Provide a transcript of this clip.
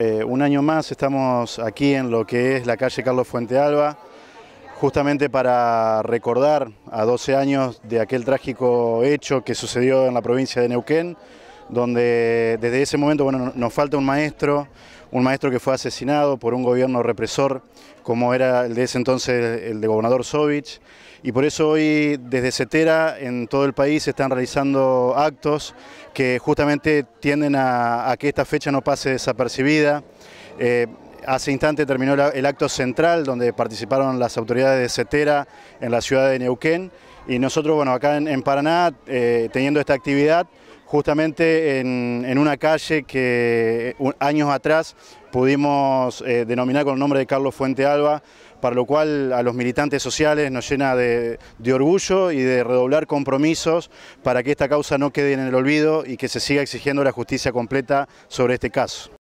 Eh, un año más estamos aquí en lo que es la calle Carlos Fuente Alba justamente para recordar a 12 años de aquel trágico hecho que sucedió en la provincia de Neuquén, donde desde ese momento bueno, nos falta un maestro, un maestro que fue asesinado por un gobierno represor como era el de ese entonces el de gobernador Sovich y por eso hoy desde CETERA en todo el país se están realizando actos que justamente tienden a, que esta fecha no pase desapercibida. Eh, hace instante terminó el acto central donde participaron las autoridades de CETERA en la ciudad de Neuquén y nosotros, bueno, acá en, Paraná, eh, teniendo esta actividad, justamente en, una calle que eh, años atrás pudimos eh, denominar con el nombre de Carlos Fuente Alba, para lo cual a los militantes sociales nos llena de, orgullo y de redoblar compromisos para que esta causa no quede en el olvido y que se siga exigiendo la justicia completa sobre este caso.